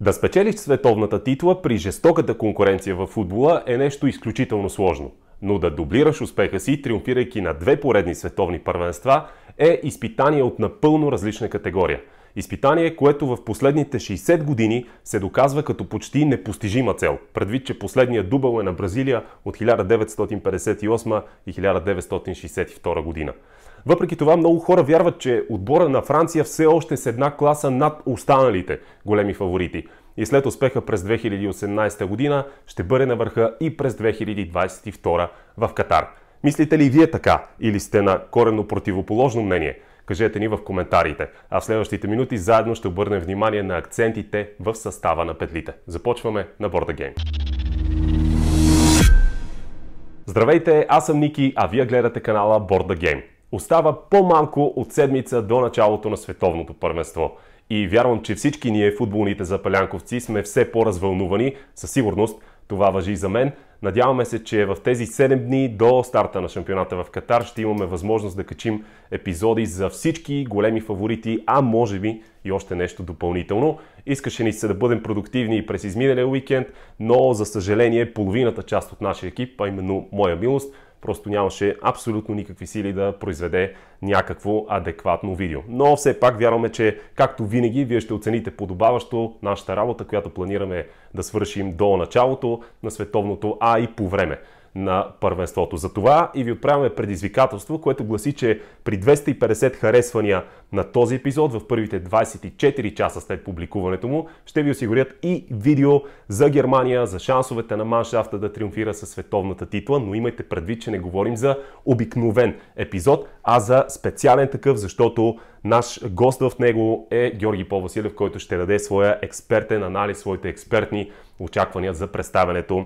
Да спечелиш световната титла при жестоката конкуренция в футбола е нещо изключително сложно. Но да дублираш успеха си, триумфирайки на две поредни световни първенства, е изпитание от напълно различна категория. Изпитание, което в последните 60 години се доказва като почти непостижима цел, предвид, че последният дубъл е на Бразилия от 1958 и 1962 година. Въпреки това много хора вярват, че отбора на Франция все още с една класа над останалите големи фаворити. И след успеха през 2018 година ще бъде на върха и през 2022 в Катар. Мислите ли вие така или сте на корено противоположно мнение? Кажете ни в коментарите. А в следващите минути заедно ще обърнем внимание на акцентите в състава на петлите. Започваме на Борда Гейм. Здравейте, аз съм Ники, а вие гледате канала Борда Гейм. Остава по-малко от седмица до началото на световното първенство. И вярвам, че всички ние, футболните запалянковци, сме все по-развълнувани. Със сигурност това въжи и за мен. Надяваме се, че в тези 7 дни до старта на шампионата в Катар ще имаме възможност да качим епизоди за всички големи фаворити, а може би и още нещо допълнително. Искаше ни се да бъдем продуктивни и през изминалия уикенд, но за съжаление половината част от нашия екип, а именно моя милост, просто нямаше абсолютно никакви сили да произведе някакво адекватно видео. Но все пак вярваме, че както винаги, вие ще оцените подобаващо нашата работа, която планираме да свършим до началото на световното, а и по време на първенството. За това и ви отправяме предизвикателство, което гласи, че при 250 харесвания на този епизод в първите 24 часа след публикуването му ще ви осигурят и видео за Германия, за шансовете на Маншафта да триумфира със световната титла, но имайте предвид, че не говорим за обикновен епизод, а за специален такъв, защото наш гост в него е Георги Пол василев който ще даде своя експертен анализ, своите експертни очаквания за представянето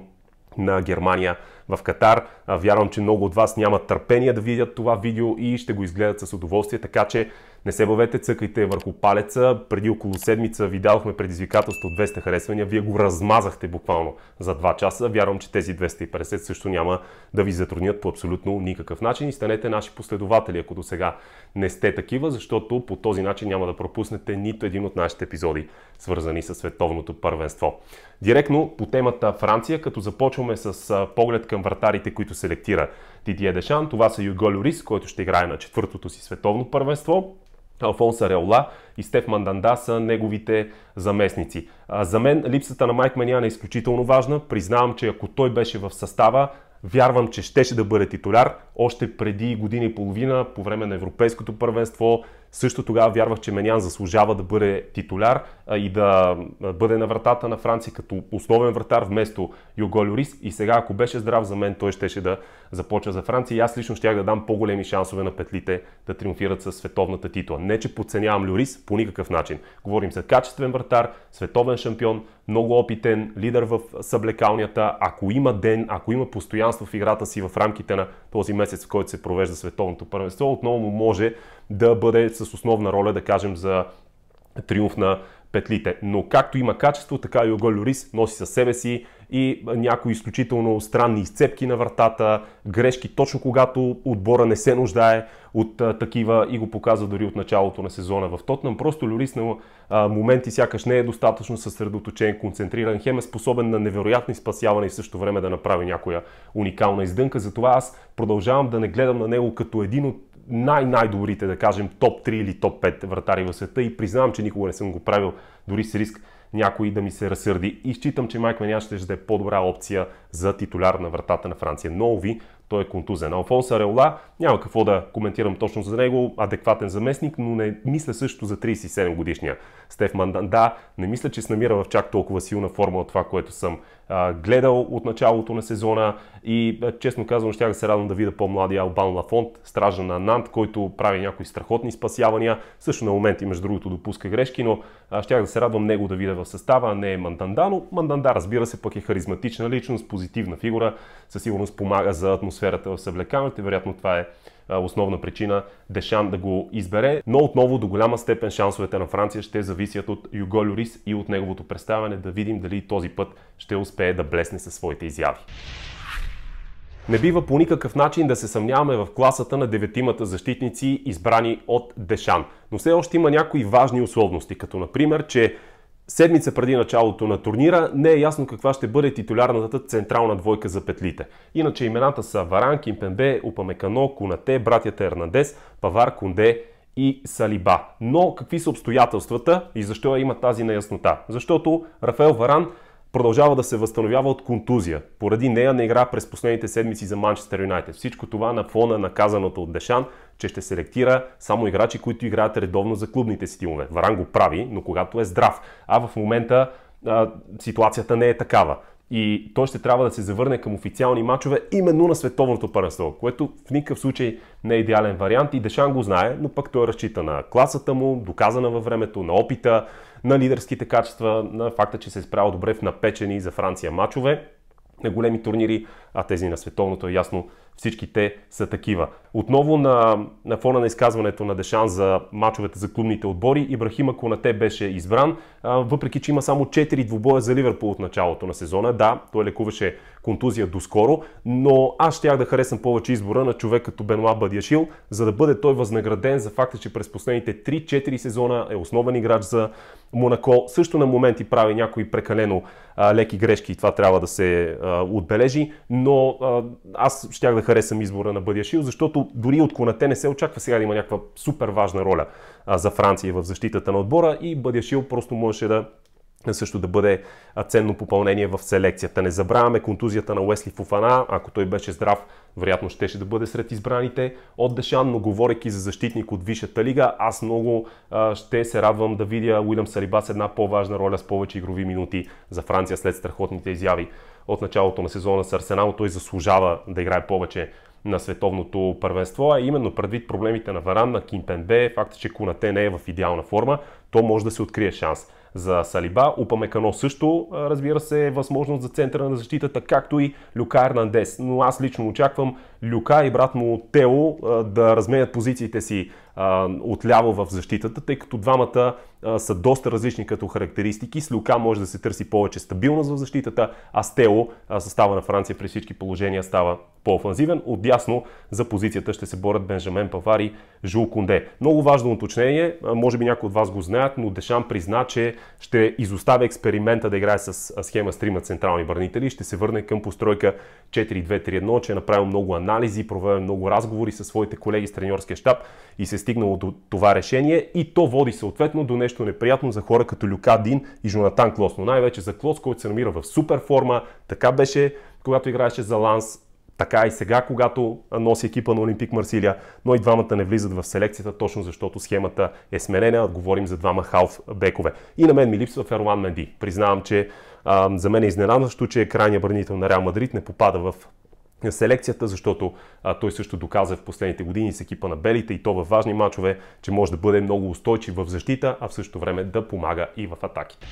на Германия в Катар. Вярвам, че много от вас нямат търпение да видят това видео и ще го изгледат с удоволствие, така че не се бавете, цъкайте върху палеца. Преди около седмица ви дадохме предизвикателство от 200 харесвания. Вие го размазахте буквално за 2 часа. Вярвам, че тези 250 също няма да ви затруднят по абсолютно никакъв начин и станете наши последователи, ако до сега не сте такива, защото по този начин няма да пропуснете нито един от нашите епизоди, свързани с световното първенство. Директно по темата Франция, като започваме с поглед към вратарите, които селектира Дидие Дешан. Това са Юго Люрис, който ще играе на четвъртото си световно първенство. Алфонса Реола и Стеф Манданда са неговите заместници. За мен липсата на Майк Маниан е изключително важна. Признавам, че ако той беше в състава, вярвам, че щеше да бъде титуляр още преди година и половина по време на Европейското първенство също тогава вярвах, че Менян заслужава да бъде титуляр и да бъде на вратата на Франция като основен вратар вместо Юго Льорис. И сега, ако беше здрав за мен, той щеше да започва за Франция. И аз лично щях да дам по-големи шансове на петлите да триумфират със световната титла. Не, че подценявам Льорис по никакъв начин. Говорим за качествен вратар, световен шампион, много опитен, лидер в съблекалнията. Ако има ден, ако има постоянство в играта си в рамките на този месец, в който се провежда световното първенство, отново може да бъде с основна роля, да кажем, за триумф на петлите. Но както има качество, така и Огол Юрис носи със себе си и някои изключително странни изцепки на вратата, грешки точно когато отбора не се нуждае от а, такива и го показва дори от началото на сезона в Тотнам. Просто Льорис на а, моменти сякаш не е достатъчно съсредоточен, концентриран, хем е способен на невероятни спасяване и също време да направи някоя уникална издънка. Затова аз продължавам да не гледам на него като един от най-най-добрите, да кажем, топ 3 или топ 5 вратари в света и признавам, че никога не съм го правил, дори с риск някой да ми се разсърди. И считам, че Майк Меняш ще, ще е по-добра опция за титуляр на вратата на Франция. Но, ви, той е контузен. Алфонс Ареола, няма какво да коментирам точно за него, адекватен заместник, но не мисля също за 37 годишния Стеф Манданда. Да, не мисля, че се намира в чак толкова силна форма от това, което съм гледал от началото на сезона и честно казвам, ще се радвам да видя по-младия Албан Лафонт, стража на Нант, който прави някои страхотни спасявания. Също на моменти, между другото, допуска грешки, но щях да се радвам него да видя в състава, а не Манданда, но Манданда, разбира се, пък е харизматична личност, позитивна фигура, със сигурност помага за атмосферата в съвлекалните, вероятно това е основна причина Дешан да го избере, но отново до голяма степен шансовете на Франция ще зависят от Юго Люрис и от неговото представяне да видим дали този път ще успее да блесне със своите изяви. Не бива по никакъв начин да се съмняваме в класата на деветимата защитници, избрани от Дешан. Но все още има някои важни условности, като например, че Седмица преди началото на турнира не е ясно каква ще бъде титулярната централна двойка за петлите. Иначе имената са Варан, Кимпенбе, Упамекано, Кунате, братята Ернандес, Павар, Кунде и Салиба. Но какви са обстоятелствата и защо има тази неяснота? Защото Рафаел Варан продължава да се възстановява от контузия. Поради нея не игра през последните седмици за Манчестър Юнайтед. Всичко това на фона на казаното от Дешан, че ще селектира само играчи, които играят редовно за клубните си тимове. Варан го прави, но когато е здрав. А в момента а, ситуацията не е такава. И той ще трябва да се завърне към официални мачове именно на световното първенство, което в никакъв случай не е идеален вариант и Дешан го знае, но пък той разчита на класата му, доказана във времето, на опита, на лидерските качества, на факта, че се е справил добре в напечени за Франция мачове на големи турнири, а тези на световното е ясно всички те са такива. Отново на, на фона на изказването на Дешан за мачовете за клубните отбори, Ибрахима Конате беше избран, а, въпреки че има само 4 двубоя за Ливърпул от началото на сезона. Да, той лекуваше контузия доскоро, но аз щях да харесам повече избора на човек като Бенуа Бадяшил, за да бъде той възнаграден за факта, че през последните 3-4 сезона е основен играч за Монако. Също на моменти прави някои прекалено а, леки грешки и това трябва да се а, отбележи, но а, аз щях да не харесам избора на Шил, защото дори от Конате не се очаква сега да има някаква супер важна роля а, за Франция в защитата на отбора и Шил просто можеше да също да бъде ценно попълнение в селекцията. Не забравяме контузията на Уесли Фуфана, ако той беше здрав, вероятно щеше да бъде сред избраните от Дешан, но говорейки за защитник от Висшата лига, аз много а, ще се радвам да видя Уилям Сариба с една по-важна роля с повече игрови минути за Франция след страхотните изяви от началото на сезона с Арсенал, той заслужава да играе повече на световното първенство, а именно предвид проблемите на Варан, на Кимпенбе, факта, че Конате не е в идеална форма, то може да се открие шанс за Салиба. Упамекано също, разбира се, е възможност за центъра на защитата, както и Люка Ернандес. Но аз лично очаквам Люка и брат му Тео да разменят позициите си отляво в защитата, тъй като двамата са доста различни като характеристики. С Люка може да се търси повече стабилност в защитата, а с Тело състава на Франция при всички положения става по-офанзивен. Отдясно за позицията ще се борят Бенжамен Павар и Жул Кунде. Много важно уточнение, може би някои от вас го знаят, но Дешан призна, че ще изоставя експеримента да играе с схема с трима централни върнители, ще се върне към постройка 4-2-3-1, че е направил много анализи, проведе много разговори с своите колеги с треньорския щаб и се стигнало до това решение и то води съответно до нещо неприятно за хора като Люка Дин и Жонатан Клос, но най-вече за Клос, който се намира в супер форма, така беше когато играеше за Ланс, така и сега, когато носи екипа на Олимпик Марсилия, но и двамата не влизат в селекцията, точно защото схемата е сменена. Говорим за двама халф бекове. И на мен ми липсва Ферлан Менди. Признавам, че а, за мен е изненадващо, че крайния бранител на Реал Мадрид не попада в селекцията, защото а, той също доказа в последните години с екипа на белите и то във важни мачове, че може да бъде много устойчив в защита, а в същото време да помага и в атаките.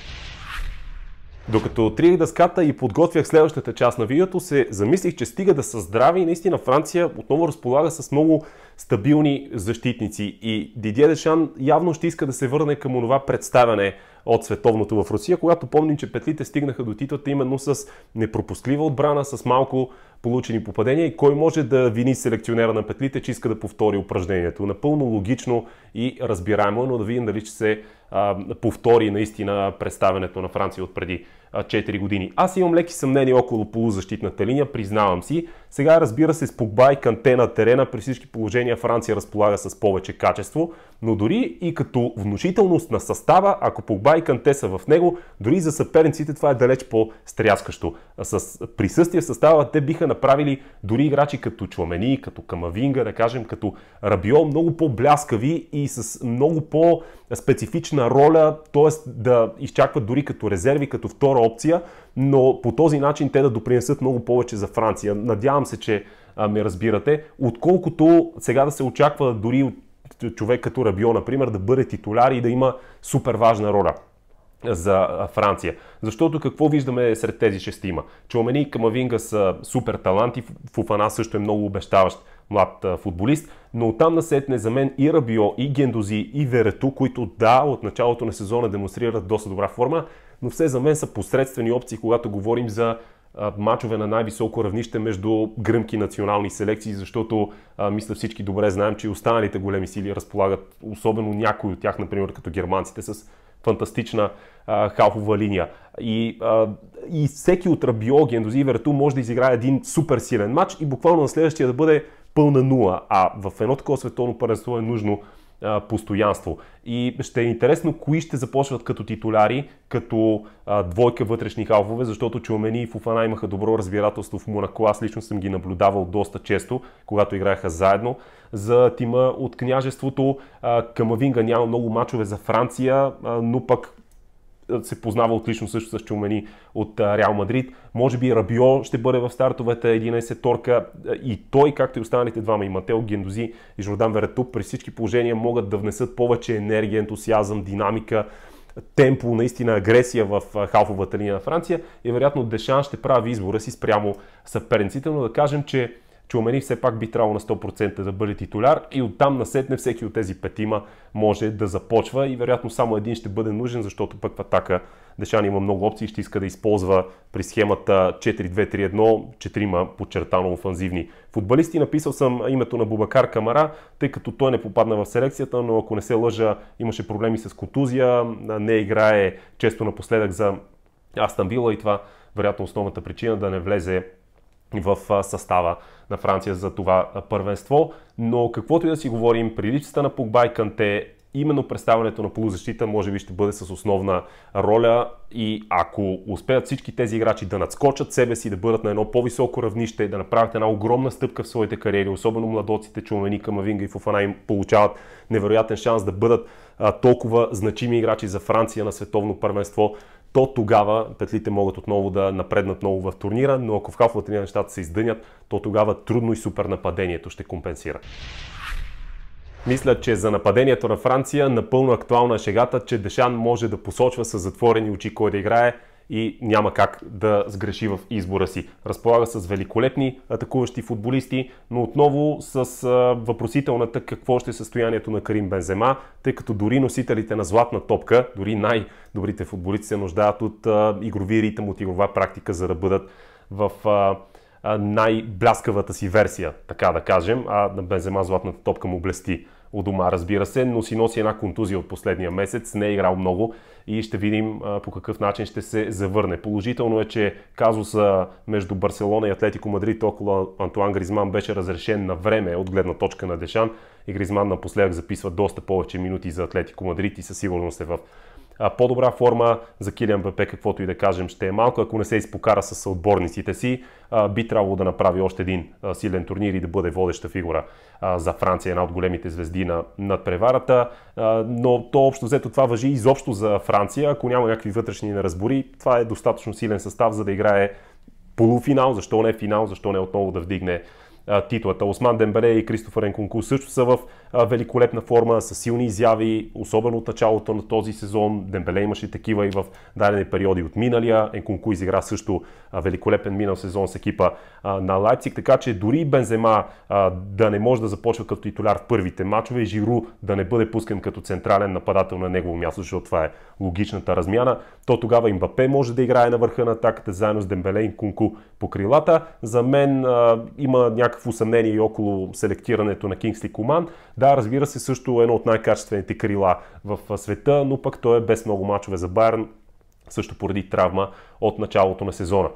Докато отрих дъската и подготвях следващата част на видеото, се замислих, че стига да са здрави и наистина Франция отново разполага с много стабилни защитници и Дидия Дешан явно ще иска да се върне към онова представяне, от световното в Русия, когато помним, че петлите стигнаха до титлата именно с непропусклива отбрана, с малко получени попадения и кой може да вини селекционера на петлите, че иска да повтори упражнението. Напълно логично и разбираемо, но да видим дали ще се а, повтори наистина представенето на Франция от преди 4 години. Аз имам леки съмнения около полузащитната линия, признавам си. Сега разбира се, с Погба и Канте на терена при всички положения Франция разполага с повече качество, но дори и като внушителност на състава, ако Погба и Канте са в него, дори за съперниците това е далеч по-стряскащо. С присъствие в състава те биха направили дори играчи като Чламени, като Камавинга, да кажем, като Рабио, много по-бляскави и с много по-специфична роля, т.е. да изчакват дори като резерви, като втора добра опция, но по този начин те да допринесат много повече за Франция. Надявам се, че ме разбирате, отколкото сега да се очаква дори от човек като Рабио, например, да бъде титуляр и да има супер важна роля за Франция. Защото какво виждаме сред тези шестима? Чомени и Камавинга са супер таланти, Фуфана също е много обещаващ млад футболист, но оттам насетне за мен и Рабио, и Гендози, и Верету, които да, от началото на сезона демонстрират доста добра форма, но все за мен са посредствени опции, когато говорим за мачове на най-високо равнище между гръмки национални селекции, защото а, мисля всички добре знаем, че и останалите големи сили разполагат, особено някои от тях, например като германците, с фантастична а, халфова линия. И, а, и всеки от Рабио, Гендози и Верету може да изиграе един супер силен матч и буквално на следващия да бъде пълна нула. А в едно такова световно първенство е нужно а, постоянство. И ще е интересно кои ще започват като титуляри, като а, двойка вътрешни халфове, защото Чумени и Фуфана имаха добро разбирателство в Монако. Аз лично съм ги наблюдавал доста често, когато играеха заедно. За тима от княжеството а, Камавинга няма много мачове за Франция, а, но пък се познава отлично също с Чумени от Реал Мадрид. Може би Рабио ще бъде в стартовете 11 торка и той, както и останалите двама, и Матео Гендози и Жордан Веретуп, при всички положения могат да внесат повече енергия, ентусиазъм, динамика, темпо, наистина агресия в халфовата линия на Франция и вероятно Дешан ще прави избора си спрямо съперниците, но да кажем, че Чумени все пак би трябвало на 100% да бъде титуляр и оттам насетне всеки от тези петима може да започва и вероятно само един ще бъде нужен, защото пък в атака Дешан има много опции и ще иска да използва при схемата 4-2-3-1 четирима подчертано офанзивни футболисти. Написал съм името на Бубакар Камара, тъй като той не попадна в селекцията, но ако не се лъжа имаше проблеми с контузия, не играе често напоследък за Астанбила Вила и това вероятно основната причина да не влезе в състава на Франция за това първенство. Но каквото и да си говорим, при липсата на Погба и Канте, именно представянето на полузащита може би ще бъде с основна роля и ако успеят всички тези играчи да надскочат себе си, да бъдат на едно по-високо равнище, да направят една огромна стъпка в своите кариери, особено младоците, Чумени, Камавинга и Фуфана им получават невероятен шанс да бъдат толкова значими играчи за Франция на световно първенство, то тогава петлите могат отново да напреднат много в турнира, но ако в халфовата линия нещата се издънят, то тогава трудно и супер нападението ще компенсира. Мисля, че за нападението на Франция напълно актуална е шегата, че Дешан може да посочва с затворени очи кой да играе, и няма как да сгреши в избора си. Разполага с великолепни атакуващи футболисти, но отново с въпросителната какво ще е състоянието на Карим Бензема, тъй като дори носителите на златна топка, дори най-добрите футболисти се нуждаят от игрови ритъм, от игрова практика, за да бъдат в най-бляскавата си версия, така да кажем, а на Бензема златната топка му блести у дома, разбира се, но си носи една контузия от последния месец, не е играл много и ще видим по какъв начин ще се завърне. Положително е, че казуса между Барселона и Атлетико Мадрид около Антуан Гризман беше разрешен на време от гледна точка на Дешан и Гризман напоследък записва доста повече минути за Атлетико Мадрид и със сигурност е в по-добра форма. За Килиан Бепе, каквото и да кажем, ще е малко. Ако не се изпокара с отборниците си, би трябвало да направи още един силен турнир и да бъде водеща фигура за Франция, една от големите звезди на надпреварата. Но то общо взето това въжи изобщо за Франция. Ако няма някакви вътрешни неразбори, това е достатъчно силен състав, за да играе полуфинал, защо не финал, защо не отново да вдигне титлата. Осман Дембеле и Кристофър Енконку също са в великолепна форма, с силни изяви, особено от началото на този сезон. Дембеле имаше такива и в дадени периоди от миналия. Енкунку изигра също великолепен минал сезон с екипа на Лайпциг, така че дори Бензема да не може да започва като титуляр в първите матчове и Жиру да не бъде пускан като централен нападател на негово място, защото това е логичната размяна, то тогава Имбапе може да играе на върха на атаката заедно с Дембеле и Кунку по крилата. За мен има някакъв някакво съмнение и около селектирането на Кингсли Коман. Да, разбира се, също е едно от най-качествените крила в света, но пък той е без много мачове за Байерн, също поради травма от началото на сезона.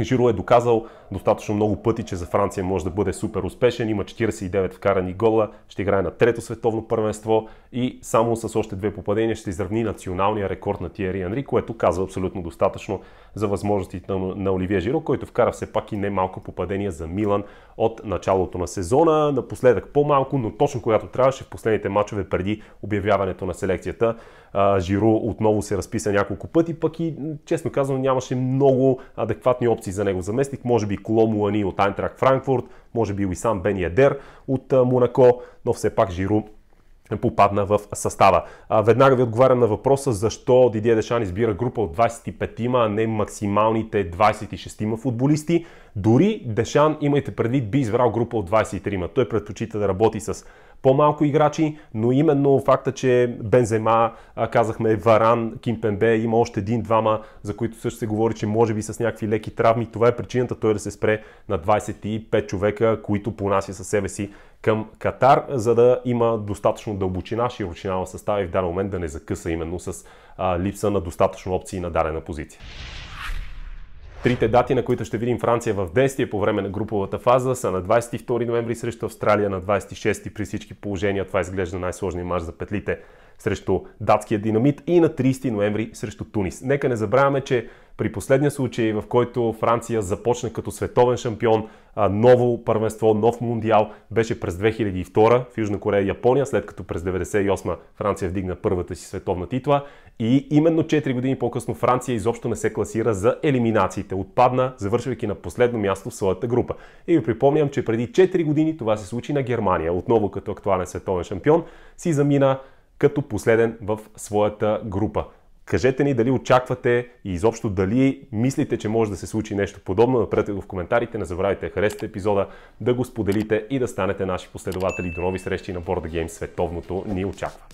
Жиро е доказал достатъчно много пъти, че за Франция може да бъде супер успешен. Има 49 вкарани гола, ще играе на трето световно първенство и само с още две попадения ще изравни националния рекорд на Тиери Анри, което казва абсолютно достатъчно за възможностите на, на Оливия Жиро, който вкара все пак и немалко попадения за Милан от началото на сезона. Напоследък по-малко, но точно когато трябваше в последните матчове преди обявяването на селекцията. Жиро отново се разписа няколко пъти, пък и честно казано нямаше много адекватни опции за него заместник. Може би Коло от Айнтрак Франкфурт, може би сам Бен Ядер от Монако, но все пак Жиро попадна в състава. веднага ви отговарям на въпроса защо Дидие Дешан избира група от 25-ма, а не максималните 26-ма футболисти. Дори Дешан, имайте предвид, би избрал група от 23-ма. Той предпочита да работи с по-малко играчи, но именно факта, че Бензема, казахме Варан, Кимпенбе има още един-двама, за които също се говори, че може би с някакви леки травми. Това е причината той да се спре на 25 човека, които понася със себе си към Катар, за да има достатъчно дълбочина, широчина в състава и в даден момент да не закъса именно с а, липса на достатъчно опции на дадена позиция. Трите дати, на които ще видим Франция в действие по време на груповата фаза, са на 22 ноември срещу Австралия, на 26 при всички положения. Това изглежда най-сложният мач за петлите срещу датския динамит и на 30 ноември срещу Тунис. Нека не забравяме, че при последния случай, в който Франция започна като световен шампион, ново първенство, нов мундиал, беше през 2002 в Южна Корея и Япония, след като през 1998 Франция вдигна първата си световна титла. И именно 4 години по-късно Франция изобщо не се класира за елиминациите. Отпадна, завършвайки на последно място в своята група. И ви припомням, че преди 4 години това се случи на Германия. Отново като актуален световен шампион си замина като последен в своята група. Кажете ни дали очаквате и изобщо дали мислите, че може да се случи нещо подобно. Напрете го в коментарите, не забравяйте да харесате епизода, да го споделите и да станете наши последователи. До нови срещи на Board Game. Световното ни очаква.